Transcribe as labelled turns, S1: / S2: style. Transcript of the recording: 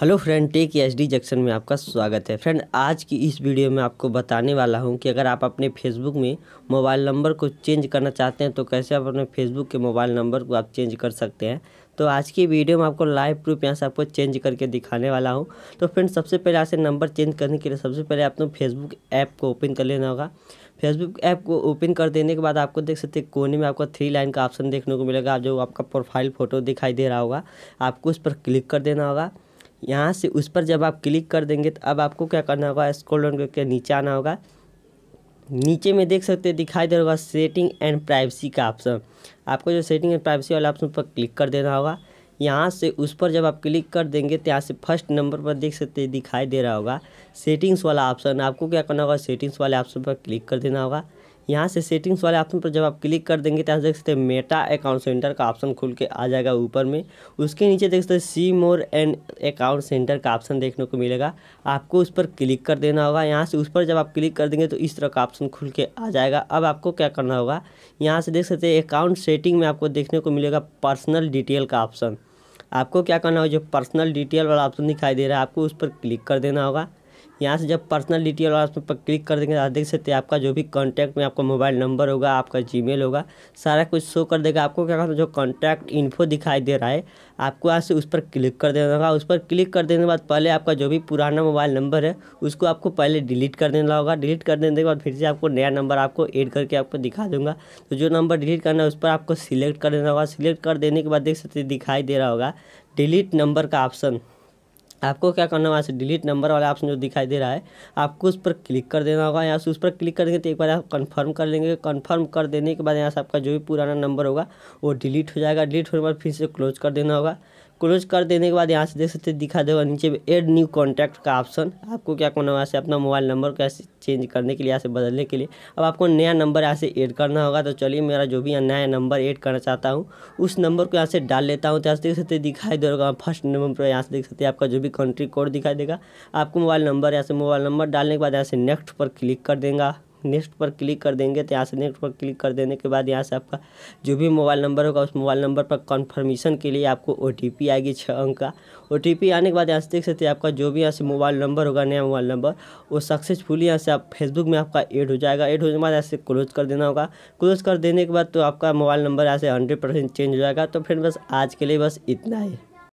S1: hello friend tech H D junction में आपका स्वागत है फ्रेंड आज की इस वीडियो में आपको बताने वाला हूं कि अगर आप अपने फेसबुक में मोबाइल नंबर को चेंज करना चाहते हैं तो कैसे आप अपने फेसबुक के मोबाइल नंबर को आप चेंज कर सकते हैं तो आज की वीडियो में आपको लाइव प्रूफ यहाँ से आपको चेंज करके दिखाने वाला हूँ तो फ्रेंड सबसे पहले ऐसे नंबर चेंज करने के लिए सबसे पहले आपको फेसबुक ऐप को ओपन कर लेना होगा फेसबुक ऐप को ओपन कर देने के बाद आपको देख सकते हैं कोने में आपको थ्री लाइन का ऑप्शन देखने को मिलेगा जो आपका प्रोफाइल फ़ोटो दिखाई दे रहा होगा आपको उस पर क्लिक कर देना होगा यहाँ से उस पर जब आप क्लिक कर देंगे तो अब आपको क्या करना होगा स्क्रॉल डाउन करके नीचे आना होगा नीचे में देख सकते हैं दिखाई दे रहा होगा सेटिंग एंड प्राइवेसी का ऑप्शन आपको जो सेटिंग एंड प्राइवेसी वाला ऑप्शन पर क्लिक कर देना होगा यहाँ से उस पर जब आप क्लिक कर देंगे तो यहाँ से फर्स्ट नंबर पर देख सकते हैं दिखाई दे रहा होगा सेटिंग्स वाला ऑप्शन आपको क्या करना होगा सेटिंग्स वाले ऑप्शन पर क्लिक कर देना होगा यहाँ से सेटिंग्स वाले ऑप्शन पर जब आप क्लिक कर देंगे तो यहाँ देख सकते हैं मेटा अकाउंट सेंटर का ऑप्शन खुल के आ जाएगा ऊपर में उसके नीचे देख सकते हैं see more and account center का ऑप्शन देखने को मिलेगा आपको उस पर क्लिक कर देना होगा यहाँ से उस पर जब आप क्लिक कर देंगे तो इस तरह का ऑप्शन खुल के आ जाएगा अब आपको क्या करना होगा यहाँ से देख सकते हैं अकाउंट सेटिंग में आपको देखने को मिलेगा पर्सनल डिटेल का ऑप्शन आपको क्या करना होगा जो पर्सनल डिटेल वाला ऑप्शन दिखाई दे रहा है आपको उस पर क्लिक कर देना होगा यहाँ से जब पर्सनल डिटेल वाला उसमें क्लिक कर देंगे तो देख सकते हैं आपका जो भी कॉन्टैक्ट में आपका मोबाइल नंबर होगा आपका जीमेल होगा सारा कुछ शो कर देगा आपको क्या कहते जो कॉन्टैक्ट इन्फो दिखाई दे रहा है आपको यहाँ से उस पर क्लिक कर देना होगा उस पर क्लिक कर देने के बाद पहले आपका जो भी पुराना मोबाइल नंबर है उसको आपको पहले डिलीट कर देना होगा डिलीट कर देने के बाद फिर से आपको नया नंबर आपको एड करके आपको दिखा दूंगा तो जो नंबर डिलीट करना है उस पर आपको सिलेक्ट कर देना होगा सिलेक्ट कर देने के बाद देख सकते दिखाई दे रहा होगा डिलीट नंबर का ऑप्शन आपको क्या करना वहाँ से डिलीट नंबर वाला ऑप्शन जो दिखाई दे रहा है आपको उस पर क्लिक कर देना होगा यहाँ से उस पर क्लिक करेंगे तो एक बार आप कंफर्म कर लेंगे कंफर्म कर देने के बाद यहाँ से आपका जो भी पुराना नंबर होगा वो डिलीट हो जाएगा डिलीट होने के बाद फिर से क्लोज कर देना होगा क्लोज कर देने के बाद यहाँ से देख सकते हैं दिखा देगा नीचे एड न्यू कॉन्टैक्ट का ऑप्शन आपको क्या करना होगा से अपना मोबाइल नंबर कैसे चेंज करने के लिए यहाँ से बदलने के लिए अब आपको नया नंबर यहाँ से ऐड करना होगा तो चलिए मेरा जो भी नया नंबर ऐड करना चाहता हूँ उस नंबर को यहाँ से डाल लेता हूँ तो यहाँ से देख सकते दिखाई दे रहा फर्स्ट नंबर पर यहाँ से देख सकते हैं आपका जो भी कंट्री कोड दिखाई देगा आपको मोबाइल नंबर यहाँ से मोबाइल नंबर डालने के बाद यहाँ से नेक्स्ट पर क्लिक कर देगा नेक्स्ट पर क्लिक कर देंगे तो यहाँ से नेक्स्ट पर क्लिक कर देने के बाद यहाँ से आपका जो भी मोबाइल नंबर होगा उस मोबाइल नंबर पर कन्फर्मेशन के लिए आपको ओ आएगी छः अंक का ओ आने के बाद यहाँ से देख सकते हैं आपका जो भी यहाँ से मोबाइल नंबर होगा नया मोबाइल नंबर वो सक्सेसफुली यहाँ से आप फेसबुक में आपका एड हो जाएगा एड होने के बाद यहाँ से क्लोज कर देना होगा क्लोज कर देने के बाद तो आपका मोबाइल नंबर यहाँ से हंड्रेड परसेंट चेंज हो जाएगा तो फिर बस आज के लिए बस इतना ही